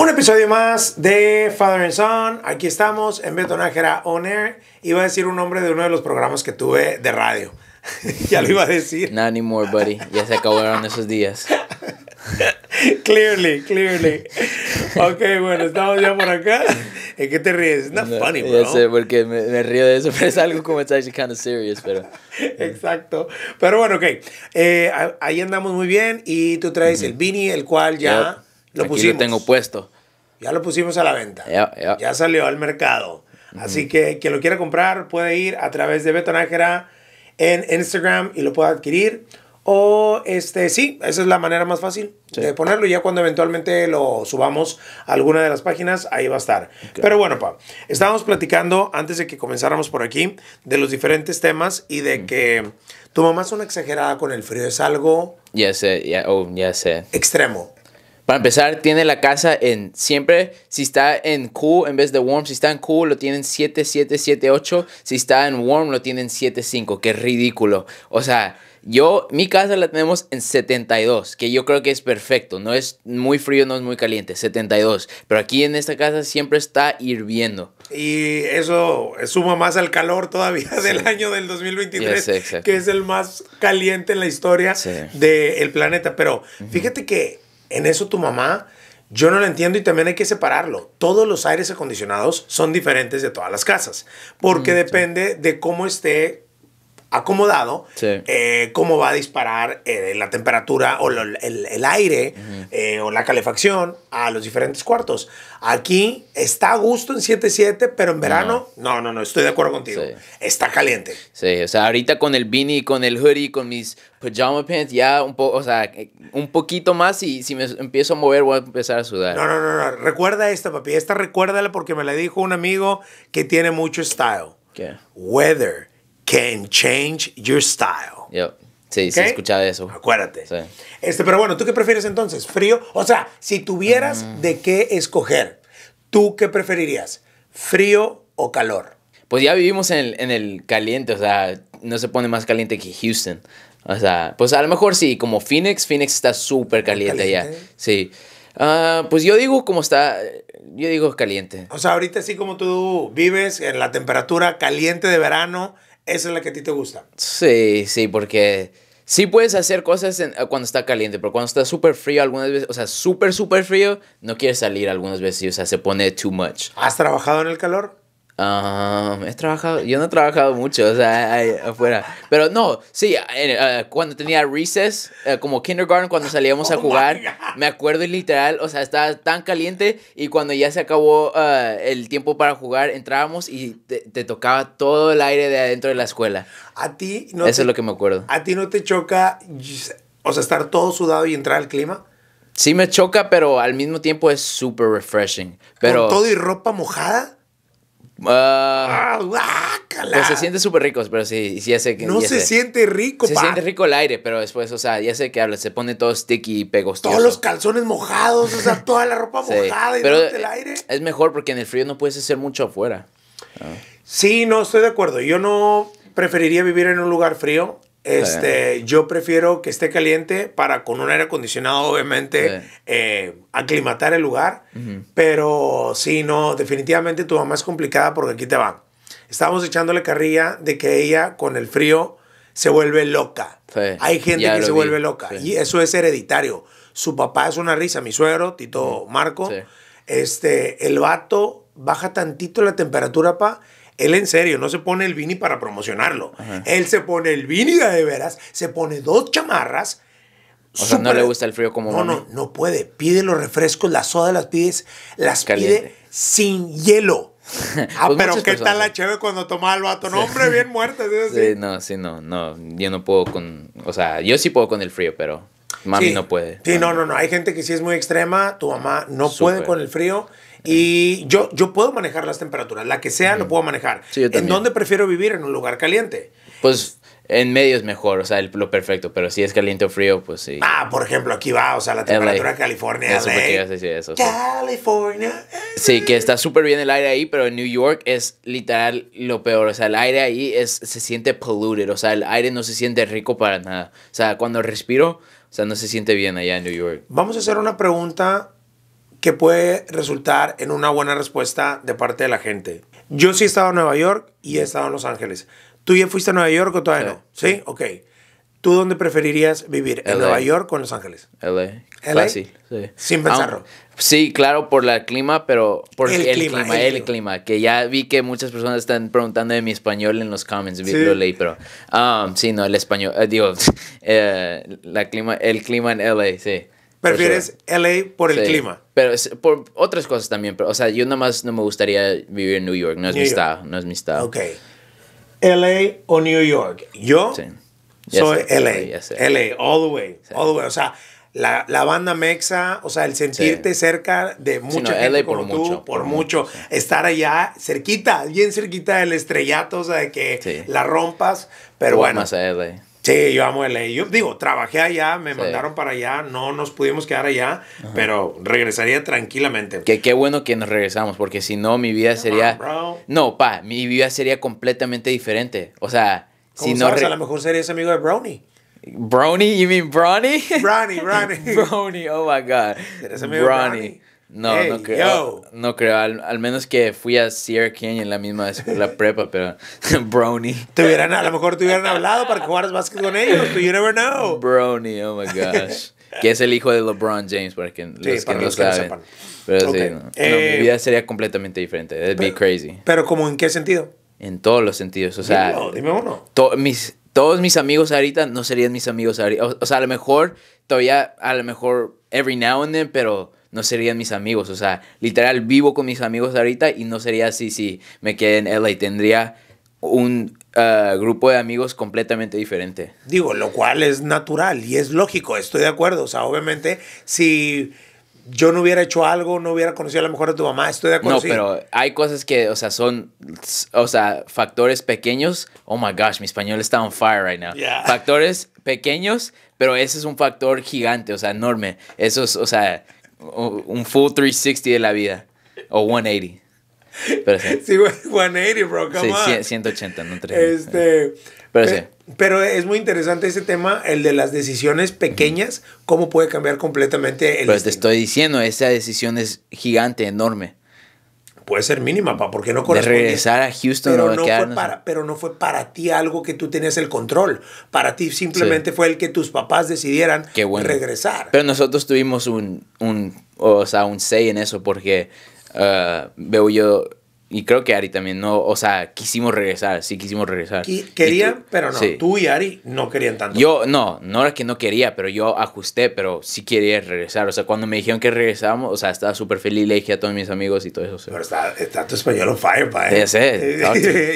Un episodio más de Father and Son. Aquí estamos en Betonajera On Air. Iba a decir un nombre de uno de los programas que tuve de radio. ya lo iba a decir. no anymore, buddy. Ya se acabaron esos días. clearly, clearly. Ok, bueno, estamos ya por acá. ¿En qué te ríes? not no, funny, bro. Ya sé, porque me, me, río de eso, pero es algo como it's actually kind of serious, pero... Exacto. Pero bueno, ok. Eh, ahí andamos muy bien y tú traes el Vini, el cual ya... Lo Aquí pusimos. Lo tengo puesto. Ya lo pusimos a la venta. Ya salió al mercado. Así que quien lo quiera comprar puede ir a través de Beto en Instagram y lo puede adquirir. O este, sí, esa es la manera más fácil de ponerlo. Ya cuando eventualmente lo subamos a alguna de las páginas, ahí va a estar. Pero bueno, Pa, estábamos platicando antes de que comenzáramos por aquí de los diferentes temas y de que tu mamá es una exagerada con el frío. Es algo. Ya sé, ya, oh, ya Extremo. Para empezar, tiene la casa en siempre, si está en cool en vez de Warm, si está en cool lo tienen 8. si está en Warm lo tienen 75, que es ridículo. O sea, yo, mi casa la tenemos en 72, que yo creo que es perfecto. No es muy frío, no es muy caliente, 72. Pero aquí en esta casa siempre está hirviendo. Y eso suma más al calor todavía del año del 2023, que es el más caliente en la historia del planeta. Pero fíjate que en eso tu mamá, yo no la entiendo y también hay que separarlo. Todos los aires acondicionados son diferentes de todas las casas, porque mm, depende de cómo esté acomodado, eh, cómo va a disparar eh, la temperatura o el, aire eh, o la calefacción a los diferentes cuartos. Aquí está a gusto en 7.7, pero en verano, no. no, no, estoy de acuerdo contigo. Está caliente. Sí, o sea, ahorita con el beanie, con el hoodie, con mis pajama pants, ya un poco, o sea, un poquito más y si me empiezo a mover voy a empezar a sudar. No, no, no, recuerda esta, papi. Esta recuérdala porque me la dijo un amigo que tiene mucho style. ¿Qué? Weather can change your style. Sí, se sí, escuchaba eso. Acuérdate. Este, pero bueno, ¿tú qué prefieres entonces? ¿Frío? O sea, si tuvieras mm. de qué escoger, ¿tú qué preferirías? ¿Frío o calor? Pues ya vivimos en el, caliente, o sea, no se pone más caliente que Houston. O sea, pues a lo mejor sí, como Phoenix, Phoenix está súper caliente, caliente, ya. Sí. Ah, pues yo digo como está, yo digo caliente. O sea, ahorita sí como tú vives en la temperatura caliente de verano, esa es la que a ti te gusta. Sí, sí, porque sí puedes hacer cosas ah, cuando está caliente, pero cuando está súper frío algunas veces, o sea, súper, súper frío, no quieres salir algunas veces, o sea, se pone too much. ¿Has trabajado en el calor? he trabajado, yo no he trabajado mucho, o sea, afuera. Pero no, sí, eh, eh, cuando tenía recess, eh, como kindergarten, cuando salíamos a oh jugar, me acuerdo literal, o sea, estaba tan caliente y cuando ya se acabó el tiempo para jugar, entrábamos y te, tocaba todo el aire de adentro de la escuela. A ti Eso es lo que me acuerdo. A ti no te choca, o sea, estar todo sudado y entrar al clima. Sí me choca, pero al mismo tiempo es súper refreshing. Pero, todo y ropa mojada? Ah, ah, se siente súper rico, pero sí, sí, ya que. No se siente rico, Se siente rico el aire, pero después, o sea, ya sé que habla, se pone todo sticky y pegostoso. Todos los calzones mojados, o sea, toda la ropa mojada y pero el aire. Es mejor porque en el frío no puedes hacer mucho afuera. Sí, no, estoy de acuerdo. Yo no preferiría vivir en un lugar frío. Este, Yo prefiero que esté caliente para con un aire acondicionado, obviamente, eh, aclimatar el lugar. Pero si no, definitivamente tu mamá es complicada porque aquí te va. Estábamos echándole carrilla de que ella con el frío se vuelve loca. Hay gente que se vuelve loca y eso es hereditario. Su papá es una risa, mi suegro, Tito Marco. Este, el vato baja tantito la temperatura, pa, él en serio no se pone el Vini para promocionarlo. Él se pone el Vini de veras, se pone dos chamarras. O sea, no le gusta el frío como No, no, no puede. Pide los refrescos, las sodas las pides, las pide sin hielo. Ah, pues pero qué tal la chévere cuando toma el vato. No, hombre, bien muerta. ¿sí? no, sí, no, no. Yo no puedo con. O sea, yo sí puedo con el frío, pero mami no puede. Sí, no, no, no. Hay gente que sí es muy extrema. Tu mamá no puede con el frío. Y yo, yo puedo manejar las temperaturas, la que sea, lo puedo manejar. ¿En dónde prefiero vivir? En un lugar caliente. Pues en medio es mejor, o sea, lo perfecto, pero si es caliente o frío, pues sí. Ah, por ejemplo, aquí va, o sea, la temperatura de California. Eso eso, California. Sí, que está súper bien el aire ahí, pero en New York es literal lo peor, o sea, el aire ahí es, se siente polluted, o sea, el aire no se siente rico para nada. O sea, cuando respiro, o sea, no se siente bien allá en New York. Vamos a hacer una pregunta que puede resultar en una buena respuesta de parte de la gente. Yo sí he estado en Nueva York y he estado en Los Ángeles. ¿Tú ya fuiste a Nueva York o todavía no? ¿Sí? ok. ¿Tú dónde preferirías vivir? ¿En Nueva York o en Los Ángeles? LA. ¿LA? sí. Sin pensarlo. sí, claro, por el clima, pero por el, clima, el, clima. Que ya vi que muchas personas están preguntando de mi español en los comments, sí. lo leí, pero... ah sí, no, el español, dios, eh, digo, eh, la clima, el clima en LA, sí. Prefieres LA por el clima. Pero por otras cosas también. o sea, yo nada más no me gustaría vivir en New York. No es mi estado. No es mi estado. Ok. LA o New York. Yo soy LA. LA, all the way. All the way. O sea, la, la, banda mexa, o sea, el sentirte cerca de mucha gente por tú, mucho, por mucho. Estar allá cerquita, bien cerquita del estrellato, o sea, de que la rompas. Pero bueno. a LA. Sí, yo amo LA. Yo digo, trabajé allá, me mandaron para allá, no nos pudimos quedar allá, pero regresaría tranquilamente. Que qué bueno que nos regresamos, porque si no, mi vida sería. no, pa, mi vida sería completamente diferente. O sea, si no. A lo mejor serías amigo de ¿Brony? Brownie, you mean Brony? Brony, Brony. Brony, oh my god. Brownie. No, no creo. No creo. Al, menos que fui a Sierra Canyon en la misma escuela prepa, pero Brony. Te a lo mejor te hubieran hablado para que jugaras básquet con ellos, you never know. Brony, oh my gosh. que es el hijo de LeBron James, para que los saben. pero sí, mi eh, vida sería completamente diferente. That'd be crazy. Pero, ¿como en qué sentido? En todos los sentidos. O sea, dime, dime uno. mis, todos mis amigos ahorita no serían mis amigos ahorita. o sea, a lo mejor, todavía, a lo mejor, every now and then, pero no serían mis amigos. O sea, literal vivo con mis amigos ahorita y no sería así si me quedé en LA. Tendría un ah, grupo de amigos completamente diferente. Digo, lo cual es natural y es lógico, estoy de acuerdo. O sea, obviamente, si yo no hubiera hecho algo, no hubiera conocido a lo mejor a tu mamá, estoy de acuerdo. No, pero hay cosas que, o sea, son, o sea, factores pequeños. Oh my gosh, mi español está on fire right now. Factores pequeños, pero ese es un factor gigante, o sea, enorme. Eso es, o sea un full 360 de la vida. O 180. Pero sí. 180, bro, come 180, no Este, pero, es muy interesante ese tema, el de las decisiones pequeñas, cómo puede cambiar completamente el. te estoy diciendo, esa decisión es gigante, enorme puede ser mínima, pa, porque no corresponde. De regresar a Houston pero no, fue para, pero no fue para ti algo que tú tenías el control. Para ti simplemente fue el que tus papás decidieran regresar. Pero nosotros tuvimos un, un, o sea, un say en eso porque uh, veo yo y creo que Ari también, no, o sea, quisimos regresar, sí quisimos regresar. Querían, pero no, tú y Ari no querían tanto. Yo, no, no era que no quería, pero yo ajusté, pero sí quería regresar. O sea, cuando me dijeron que regresábamos, o sea, estaba súper feliz, le dije a todos mis amigos y todo eso. Pero está, tu español on fire, pa. Eh. Ya sé.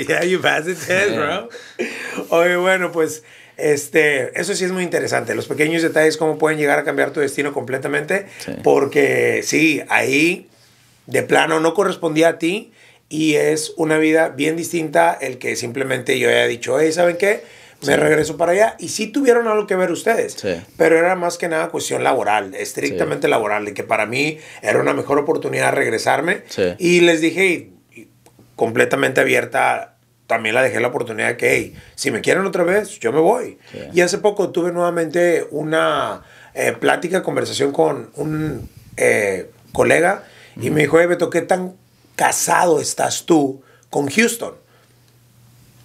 yeah, you passed it, bro. Oye, bueno, pues... Este, eso sí es muy interesante, los pequeños detalles, cómo pueden llegar a cambiar tu destino completamente, porque sí, ahí de plano no correspondía a ti, y es una vida bien distinta el que simplemente yo haya dicho, hey, ¿saben qué? Me regreso para allá y sí tuvieron algo que ver ustedes, pero era más que nada cuestión laboral, estrictamente laboral, de que para mí era una mejor oportunidad regresarme y les dije completamente abierta también la dejé la oportunidad que, hey, si me quieren otra vez, yo me voy. Y hace poco tuve nuevamente una eh, plática, conversación con un eh, colega y me dijo, hey, me toqué tan casado estás tú con Houston?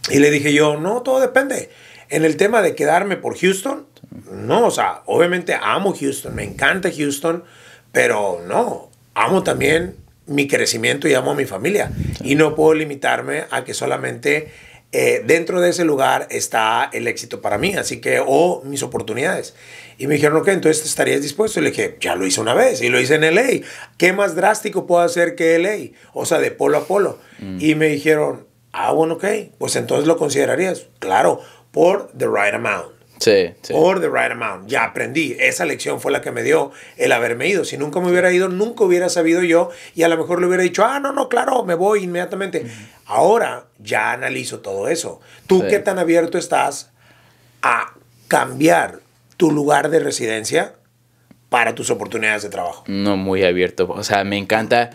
Y le dije yo, no, todo depende. En el tema de quedarme por Houston, no, o sea, obviamente amo Houston, me encanta Houston, pero no, amo también mi crecimiento y amo a mi familia. Y no puedo limitarme a que solamente eh, dentro de ese lugar está el éxito para mí, así que, o mis oportunidades. Y me dijeron, ok, entonces estarías dispuesto. Y le dije, ya lo hice una vez y lo hice en LA. ¿Qué más drástico puedo hacer que LA? O sea, de polo a polo. Mm. Y me dijeron, ah, bueno, ok, pues entonces lo considerarías. Claro, por the right amount. Sí, sí. Or the right amount. Ya aprendí. Esa lección fue la que me dio el haberme ido. Si nunca me hubiera ido, nunca hubiera sabido yo y a lo mejor le hubiera dicho, ah, no, no, claro, me voy inmediatamente. Ahora ya analizo todo eso. ¿Tú qué tan abierto estás a cambiar tu lugar de residencia? para tus oportunidades de trabajo. No muy abierto, o sea, me encanta.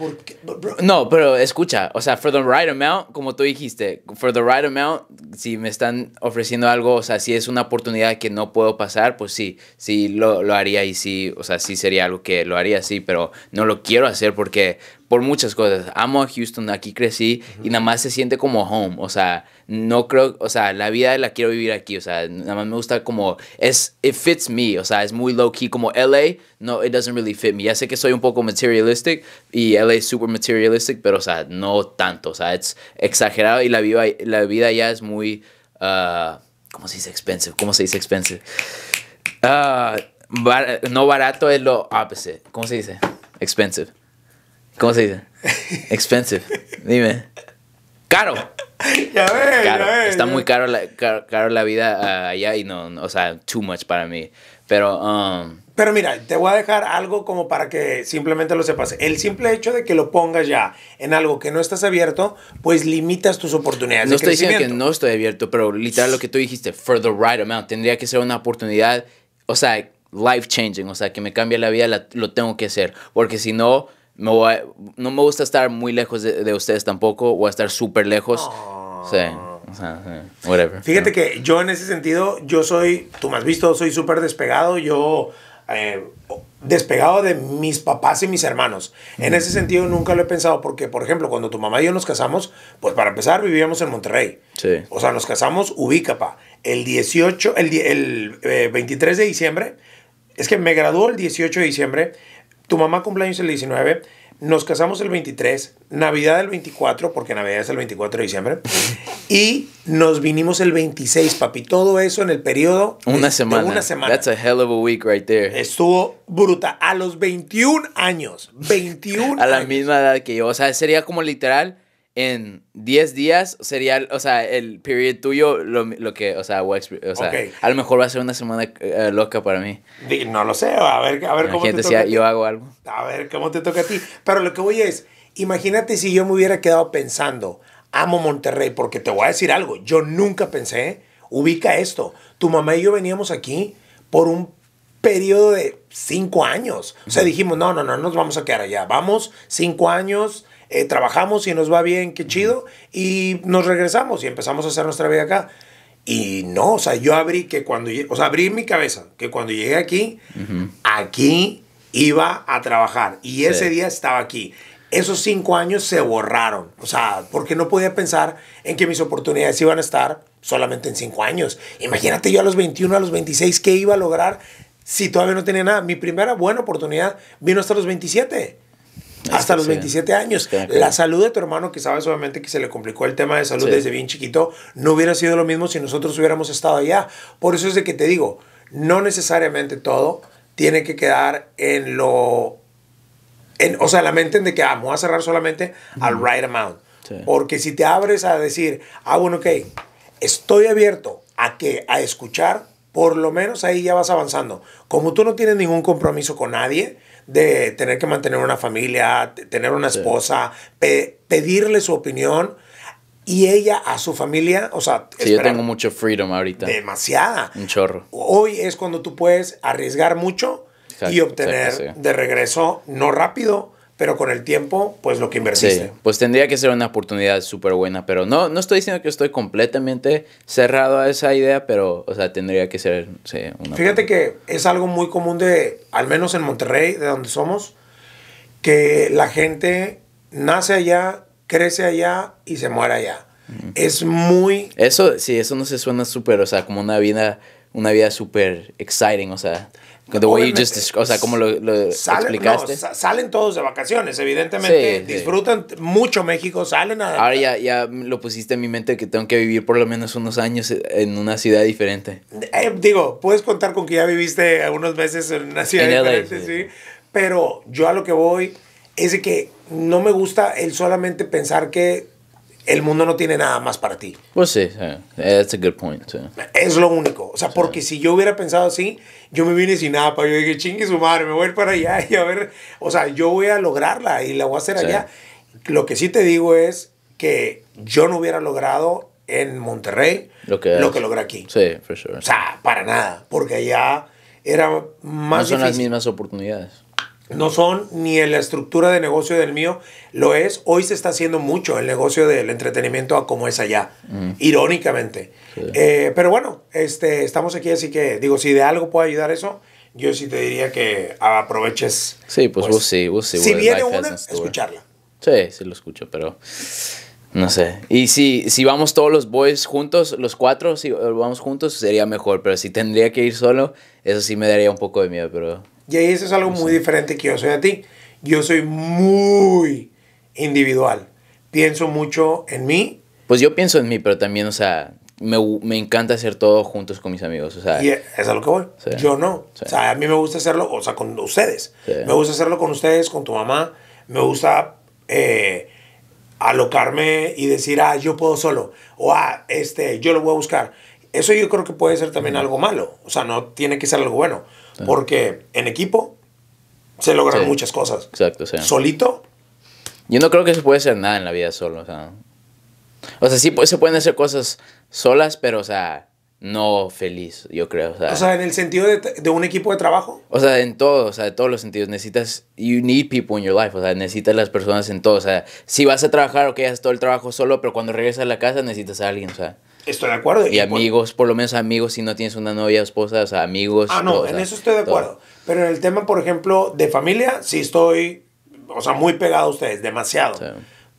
No, pero escucha, o sea, for the right amount, como tú dijiste, for the right amount, si me están ofreciendo algo, o sea, si es una oportunidad que no puedo pasar, pues sí, sí lo, lo haría y sí, o sea, sí sería algo que lo haría, sí, pero no lo quiero hacer porque por muchas cosas. Amo a Houston, aquí crecí y nada más se siente como home. O sea, no creo, o sea, la vida la quiero vivir aquí. O sea, nada más me gusta como, es, it fits me. O sea, es muy low key como LA. No, it doesn't really fit me. Ya sé que soy un poco materialistic y LA es super materialistic, pero o sea, no tanto. O sea, es exagerado y la vida, la vida ya es muy, uh, ¿cómo se dice expensive? ¿Cómo se dice expensive? Uh, no barato es lo opposite. ¿Cómo se dice? Expensive. ¿Cómo se dice? Expensive. Dime. Caro. Ya ves, Ya Está muy caro la, la vida ah, allá y no, o sea, too much para mí. Pero... Um, pero mira, te voy a dejar algo como para que simplemente lo sepas. El simple hecho de que lo pongas ya en algo que no estás abierto, pues limitas tus oportunidades. No estoy diciendo que no estoy abierto, pero literal lo que tú dijiste, for the right amount, tendría que ser una oportunidad, o sea, life changing, o sea, que me cambie la vida, lo tengo que hacer. Porque si no, no me gusta estar muy lejos de, ustedes tampoco, O estar súper lejos. Oh. Sí. O sea, whatever. Fíjate que yo en ese sentido, yo soy, tú me has visto, soy súper despegado, yo eh, despegado de mis papás y mis hermanos. En ese sentido nunca lo he pensado porque, por ejemplo, cuando tu mamá y yo nos casamos, pues para empezar vivíamos en Monterrey. Sí. O sea, nos casamos ubícapa. El 18, el, el 23 eh, de diciembre, es que me graduó el 18 de diciembre tu mamá cumpleaños el 19, nos casamos el 23, Navidad el 24, porque Navidad es el 24 de diciembre, y nos vinimos el 26, papi. Todo eso en el periodo una de, semana. una semana. That's a hell of a week right there. Estuvo bruta. A los 21 años. 21 A la misma edad que yo. O sea, sería como literal en 10 días sería, o sea, el period tuyo, lo, que, o sea, a lo mejor va a ser una semana eh, loca para mí. No lo sé, a ver, cómo te toca. yo hago algo. A ver cómo te toca a ti. Pero lo que voy es, imagínate si yo me hubiera quedado pensando, amo Monterrey, porque te voy a decir algo, yo nunca pensé, ubica esto, tu mamá y yo veníamos aquí por un periodo de 5 años. O sea, dijimos, no, no, no, nos vamos a quedar allá, vamos 5 años eh, trabajamos y nos va bien, qué chido, y nos regresamos y empezamos a hacer nuestra vida acá. Y no, o sea, yo abrí que cuando, o sea, abrí mi cabeza, que cuando llegué aquí, aquí iba a trabajar y ese día estaba aquí. Esos cinco años se borraron, o sea, porque no podía pensar en que mis oportunidades iban a estar solamente en cinco años. Imagínate yo a los 21, a los 26, ¿qué iba a lograr si todavía no tenía nada? Mi primera buena oportunidad vino hasta los 27. Hasta los 27 años. La salud de tu hermano, que sabes obviamente que se le complicó el tema de salud desde bien chiquito, no hubiera sido lo mismo si nosotros hubiéramos estado allá. Por eso es de que te digo, no necesariamente todo tiene que quedar en lo... En, o sea, la mente en de que ah, vamos a cerrar solamente al right amount. Porque si te abres a decir, ah, bueno, ok, estoy abierto a que a escuchar, por lo menos ahí ya vas avanzando. Como tú no tienes ningún compromiso con nadie, de tener que mantener una familia, tener una esposa, pedirle su opinión y ella a su familia, o sea, sí, yo tengo mucho freedom ahorita. Demasiada. Un chorro. Hoy es cuando tú puedes arriesgar mucho y obtener de regreso no rápido, pero con el tiempo, pues lo que invertiste. Sí, pues tendría que ser una oportunidad súper buena, pero no, no estoy diciendo que estoy completamente cerrado a esa idea, pero, o sea, tendría que ser sí, una Fíjate que es algo muy común de, al menos en Monterrey, de donde somos, que la gente nace allá, crece allá y se muere allá. Es muy... Eso, sí, eso no se suena súper, o sea, como una vida, una vida súper exciting, o sea... The way o sea, ¿cómo lo, lo salen, explicaste? salen todos de vacaciones, evidentemente. disfrutan mucho México, salen a... Ahora ya, ya lo pusiste en mi mente que tengo que vivir por lo menos unos años eh, en una ciudad diferente. Eh, digo, puedes contar con que ya viviste unos meses en una ciudad diferente, sí. sí. Pero yo a lo que voy es de que no me gusta el solamente pensar que el mundo no tiene nada más para ti. Pues sí, yeah. that's a good point. Es lo único. O sea, porque si yo hubiera pensado así, yo me vine sin nada. Para yo dije, chingue su madre, me voy para allá y a ver. O sea, yo voy a lograrla y la voy a hacer allá. Lo que sí te digo es que yo no hubiera logrado en Monterrey lo que, lo que logré aquí. Sí, for sure. O sea, para nada. Porque allá era más. No son las mismas oportunidades no son ni en la estructura de negocio del mío, lo es. Hoy se está haciendo mucho el negocio del entretenimiento a como es allá, irónicamente. Eh, pero bueno, este, estamos aquí, así que digo, si de algo puede ayudar eso, yo sí te diría que aproveches. Sí, pues, pues vos sí, sí. Si viene una, escucharla. Sí, sí lo escucho, pero no sé. Y si, si vamos todos los boys juntos, los cuatro, si eh, vamos juntos, sería mejor. Pero si tendría que ir solo, eso sí me daría un poco de miedo, pero y ahí eso es algo muy diferente que yo soy a ti. Yo soy muy individual. Pienso mucho en mí. Pues yo pienso en mí, pero también, o sea, me, encanta hacer todo juntos con mis amigos. O sea, y es a lo que voy. Yo no. O sea, a mí me gusta hacerlo, o sea, con ustedes. Me gusta hacerlo con ustedes, con tu mamá. Me gusta eh, alocarme y decir, ah, yo puedo solo. O ah, este, yo lo voy a buscar. Eso yo creo que puede ser también algo malo. O sea, no tiene que ser algo bueno. Porque en equipo se logran muchas cosas. Exacto, sí. Solito. Yo no creo que se puede hacer nada en la vida solo, o sea. O sea, sí pues, se pueden hacer cosas solas, pero, o sea, no feliz, yo creo. O sea, o sea en el sentido de, de, un equipo de trabajo. O sea, en todo, o sea, de todos los sentidos. Necesitas, you need people in your life, o sea, necesitas las personas en todo. O sea, si vas a trabajar, ok, haces todo el trabajo solo, pero cuando regresas a la casa necesitas a alguien, o sea. Estoy de acuerdo. Y, amigos, por... lo menos amigos, si no tienes una novia, esposas, amigos. Ah, no, en eso estoy de acuerdo. Pero en el tema, por ejemplo, de familia, sí estoy, o sea, muy pegado a ustedes, demasiado.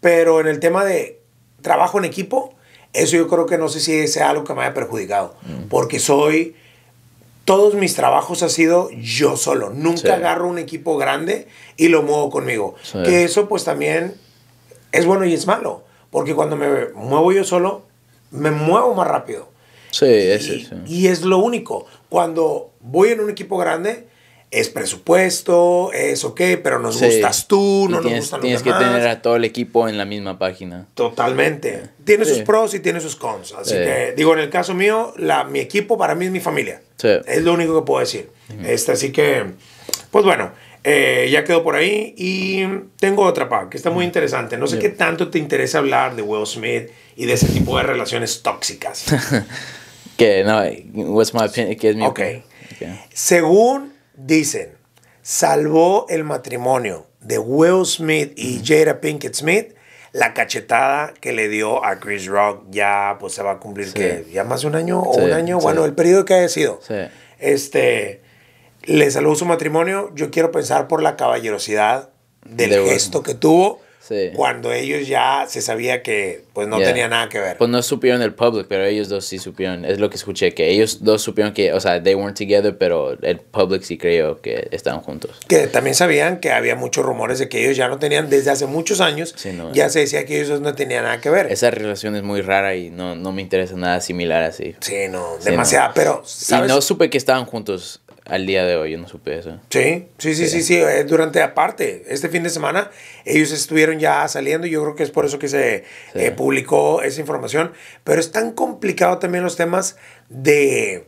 Pero en el tema de trabajo en equipo, eso yo creo que no sé si sea algo que me haya perjudicado. Mm. Porque soy, todos mis trabajos ha sido yo solo. Nunca agarro un equipo grande y lo muevo conmigo. Que eso pues también es bueno y es malo. Porque cuando me muevo yo solo, me muevo más rápido. Sí, ese, y, y es lo único. Cuando voy en un equipo grande, es presupuesto, es ok, pero nos gustas tú, no tienes, nos gustan que tener a todo el equipo en la misma página. Totalmente. Tiene sus pros y tiene sus cons. Así que, digo, en el caso mío, la, mi equipo para mí es mi familia. Sí. Es lo único que puedo decir. Este, así que, pues bueno, eh, ya quedó por ahí. Y tengo otra, Pa, que está muy mm. interesante. No sé qué tanto te interesa hablar de Will Smith y de ese tipo de relaciones tóxicas. que no, what's my opinion? okay. Según dicen, salvó el matrimonio de Will Smith y mm. Jada Pinkett Smith la cachetada que le dio a Chris Rock ya pues se va a cumplir ya más de un año o un año, bueno, el periodo que haya sido. Este le saludó su matrimonio, yo quiero pensar por la caballerosidad del gesto que tuvo cuando ellos ya se sabía que pues no tenía nada que ver. Pues no supieron el public, pero ellos dos sí supieron, es lo que escuché, que ellos dos supieron que, o sea, they weren't together, pero el public sí creyó que estaban juntos. Que también sabían que había muchos rumores de que ellos ya no tenían, desde hace muchos años, ya se decía que ellos dos no tenían nada que ver. Esa relación es muy rara y no, no me interesa nada similar así. Sí, no, demasiado, pero... ¿sabes? no supe que estaban juntos al día de hoy, yo no supe eso. Sí, sí, sí, sí, sí, durante aparte, este fin de semana ellos estuvieron ya saliendo, yo creo que es por eso que se eh, publicó esa información, pero es tan complicado también los temas de,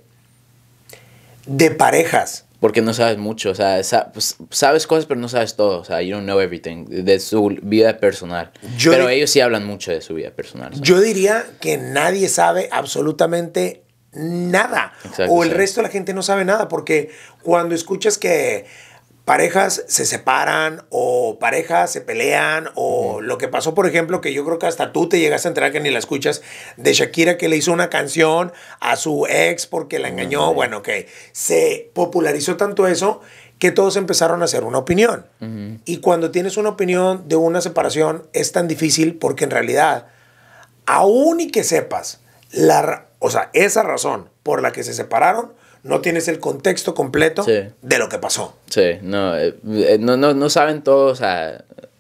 de parejas. Porque no sabes mucho, o sea, pues, sabes cosas pero no sabes todo, o sea, you don't know everything de su vida personal. pero ellos sí hablan mucho de su vida personal. Yo diría que nadie sabe absolutamente nada. o el resto de la gente no sabe nada, porque cuando escuchas que parejas se separan o parejas se pelean o lo que pasó, por ejemplo, que yo creo que hasta tú te llegaste a enterar que ni la escuchas, de Shakira que le hizo una canción a su ex porque la engañó, bueno, que se popularizó tanto eso que todos empezaron a hacer una opinión. Y cuando tienes una opinión de una separación es tan difícil porque en realidad, aún y que sepas, la, o sea, esa razón por la que se separaron no tienes el contexto completo de lo que pasó. Sí, no, eh, eh, no, no, saben todos o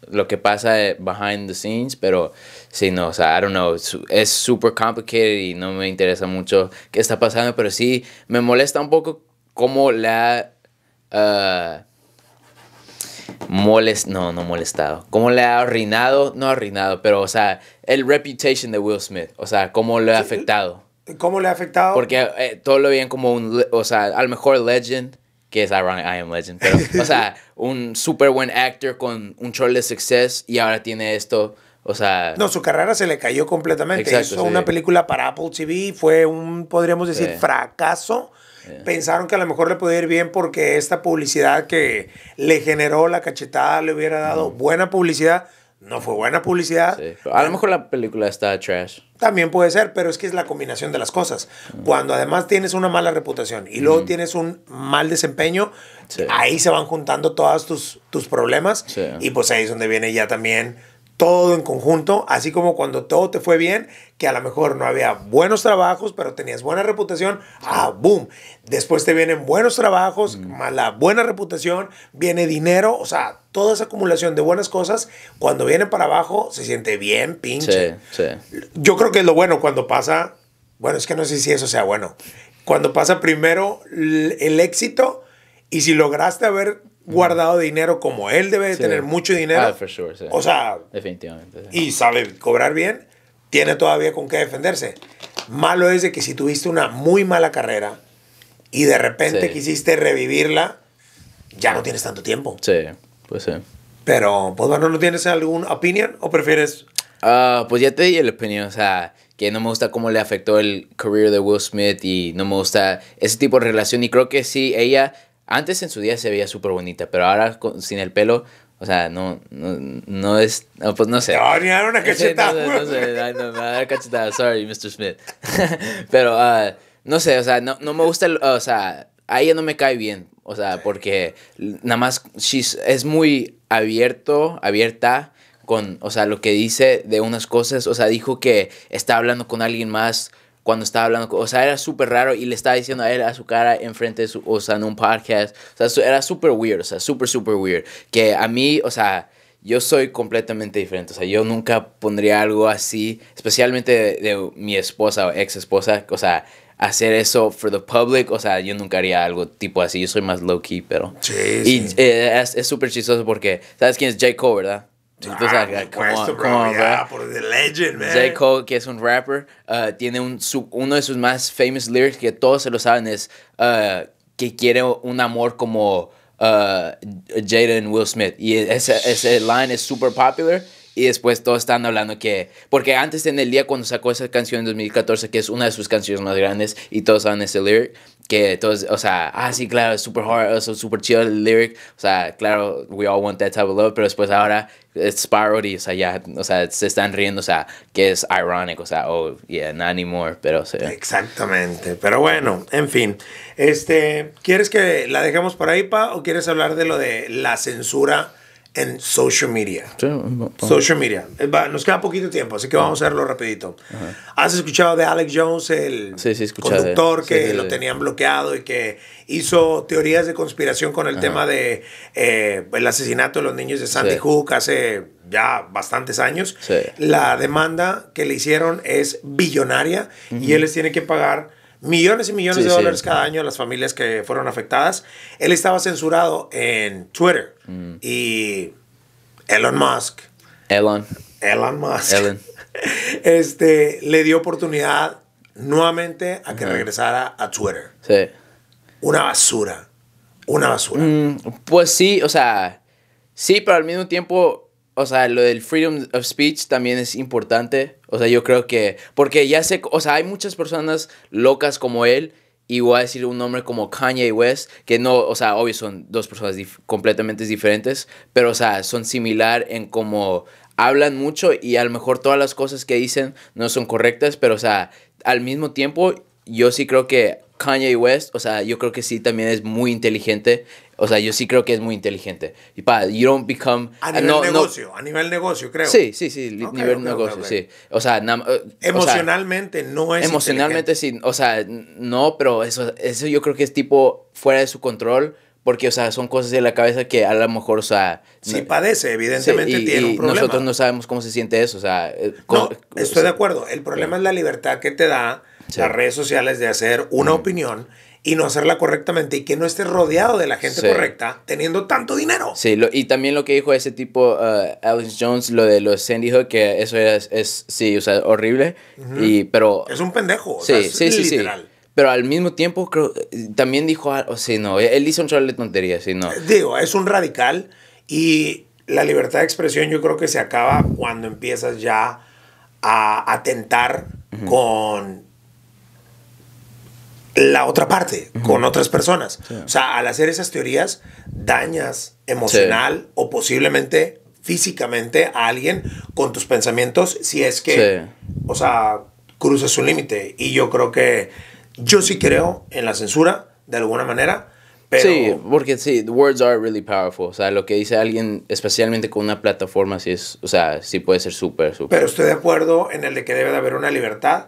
lo que pasa eh, behind the scenes, pero sí, no, o sea, I don't know, es súper complicated y no me interesa mucho qué está pasando, pero sí me molesta un poco cómo la molest no, no molestado, cómo le ha arruinado, no arruinado, pero o sea, el reputation de Will Smith, o sea, cómo le ha afectado. Eh, ¿Cómo le ha afectado? Porque eh, todo lo veían como un, o sea, al mejor legend, que es ironic, I am legend, pero, o sea, un súper buen actor con un troll de success y ahora tiene esto, o sea... No, su carrera se le cayó completamente. Exacto, Hizo una película para Apple TV, fue un, podríamos decir, fracaso Pensaron que a lo mejor le podía ir bien porque esta publicidad que le generó la cachetada le hubiera dado buena publicidad. No fue buena publicidad. A lo eh, mejor la película está trash. También puede ser, pero es que es la combinación de las cosas. Cuando además tienes una mala reputación y luego tienes un mal desempeño, ahí se van juntando todos tus, tus problemas. Y pues ahí es donde viene ya también todo en conjunto, así como cuando todo te fue bien, que a lo mejor no había buenos trabajos, pero tenías buena reputación, ah, boom. Después te vienen buenos trabajos, mala mm. buena reputación, viene dinero, o sea, toda esa acumulación de buenas cosas, cuando viene para abajo, se siente bien, pinche. Sí, sí. Yo creo que es lo bueno cuando pasa, bueno, es que no sé si eso sea bueno, cuando pasa primero el éxito y si lograste haber guardado dinero como él debe de tener mucho dinero. Ah, for sure, O sea, definitivamente. Y sabe cobrar bien, tiene todavía con qué defenderse. Malo es de que si tuviste una muy mala carrera y de repente quisiste revivirla, ya no tienes tanto tiempo. Sí, pues sí. Pero, pues bueno, ¿no tienes alguna opinión o prefieres? Ah, pues ya te di la opinión, o sea, que no me gusta cómo le afectó el career de Will Smith y no me gusta ese tipo de relación y creo que sí, ella antes en su día se veía súper bonita, pero ahora con, sin el pelo, o sea, no, no, no es, pues no sé. No, ni una cachetada. no, no, no sé, cachetada, sorry, Mr. Smith. pero, ah, no sé, o sea, no, no me gusta, o sea, a ella no me cae bien, o sea, porque nada más es muy abierto, abierta con, o sea, lo que dice de unas cosas, o sea, dijo que está hablando con alguien más cuando estaba hablando, o sea, era súper raro y le estaba diciendo a él a su cara enfrente de su, o sea, en un podcast, o sea, era súper weird, o sea, súper, súper weird, que a mí, o sea, yo soy completamente diferente. O sea, yo nunca pondría algo así, especialmente de, mi esposa o ex esposa. O sea, hacer eso for the public. O sea, yo nunca haría algo tipo así. Yo soy más low key, pero. Sí, Y es súper chistoso porque, ¿sabes quién es J. Cole, verdad? J. Cole, que es un rapper, uh, tiene un, uno de sus más famous lyrics que todos se lo saben, es uh, que quiere un amor como Jada uh, Jaden Will Smith. Y e, ese, ese line es súper popular. Y después todos están hablando que... Porque antes en el día cuando sacó esa canción en 2014, que es una de sus canciones más grandes, y todos saben ese lyric, que todos, o sea, ah, sí, claro, super hard, super chido el lyric, o sea, claro, we all want that type of love, pero después ahora it's parody, o sea, ya, o sea, se están riendo, o sea, que es ironic, o sea, oh, yeah, not anymore, pero o sea. Exactamente, pero bueno, en fin, este, ¿quieres que la dejemos por ahí, Pa, o quieres hablar de lo de la censura? en social media. social media. Eh, nos queda poquito tiempo, así que ah. vamos a hacerlo rapidito. ¿Has escuchado de Alex Jones, el conductor que lo tenían bloqueado y que hizo teorías de conspiración con el tema de eh, el asesinato de los niños de Sandy Hook hace ya bastantes años? La demanda que le hicieron es billonaria y él les tiene que pagar millones y millones de dólares cada año a las familias que fueron afectadas. Él estaba censurado en Twitter mm. y Elon Musk. Elon. Elon Musk. Elon. Este, le dio oportunidad nuevamente a que regresara a Twitter. Sí. Una basura. Una basura. Mm, pues sí, o sea, sí, pero al mismo tiempo o sea, lo del freedom of speech también es importante. O sea, yo creo que, porque ya sé, o sea, hay muchas personas locas como él, y voy a decir un nombre como Kanye West, que no, o sea, obvio son dos personas completamente diferentes, pero, o sea, son similar en cómo hablan mucho y a lo mejor todas las cosas que dicen no son correctas, pero, o sea, al mismo tiempo, yo sí creo que Kanye West, o sea, yo creo que sí también es muy inteligente o sea, yo sí creo que es muy inteligente. Y pa, you don't become... A ah, nivel negocio, a nivel negocio, creo. Sí, sí, sí, nivel negocio, sí. Eh, o sea, emocionalmente no es Emocionalmente sí, o sea, no, pero eso, eso yo creo que es tipo fuera de su control. Porque, o sea, son cosas de la cabeza que a lo mejor, o sea... Sí, padece, evidentemente tiene un problema. nosotros no sabemos cómo se siente eso, o sea... Eh, estoy de acuerdo. El problema es la libertad que te da las redes sociales de hacer una opinión y no hacerla correctamente y que no esté rodeado de la gente correcta teniendo tanto dinero. Sí, y también lo que dijo ese tipo, uh, Alex Jones, lo de los Sandy Hook, que eso es, es sí, o sea, horrible, y, pero... Es un pendejo, sí, sí, sí, Pero al mismo tiempo, creo, también dijo, o ah, sí, no, él hizo un chorro de tonterías, sí, no. Digo, es un radical y la libertad de expresión yo creo que se acaba cuando empiezas ya a atentar con la otra parte con otras personas. O sea, al hacer esas teorías, dañas emocional o posiblemente físicamente a alguien con tus pensamientos si es que, o sea, cruzas un límite. Y yo creo que yo sí creo en la censura, de alguna manera. Pero... Sí, porque sí, words are really powerful. O sea, lo que dice alguien, especialmente con una plataforma, sí es, o sea, sí puede ser súper, súper. Pero estoy de acuerdo en el de que debe de haber una libertad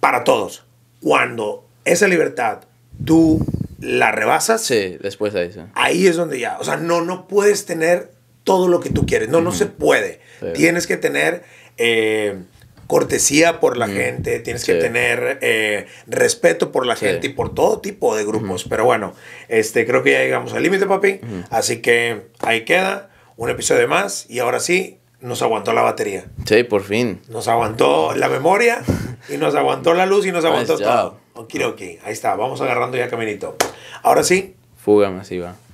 para todos. Cuando esa libertad tú la rebasas. Sí, después de eso. Ahí es donde ya, o sea, no, no puedes tener todo lo que tú quieres, no, no se puede. Tienes que tener... Eh, cortesía por la gente, tienes que tener eh, respeto por la gente y por todo tipo de grupos. Pero bueno, este, creo que ya llegamos al límite, papi. Así que ahí queda un episodio más y ahora sí. Nos aguantó la batería. Sí, por fin. Nos aguantó la memoria y nos aguantó la luz y nos aguantó todo. Ok, ok, ahí está, vamos agarrando ya caminito. Ahora sí. Fuga masiva.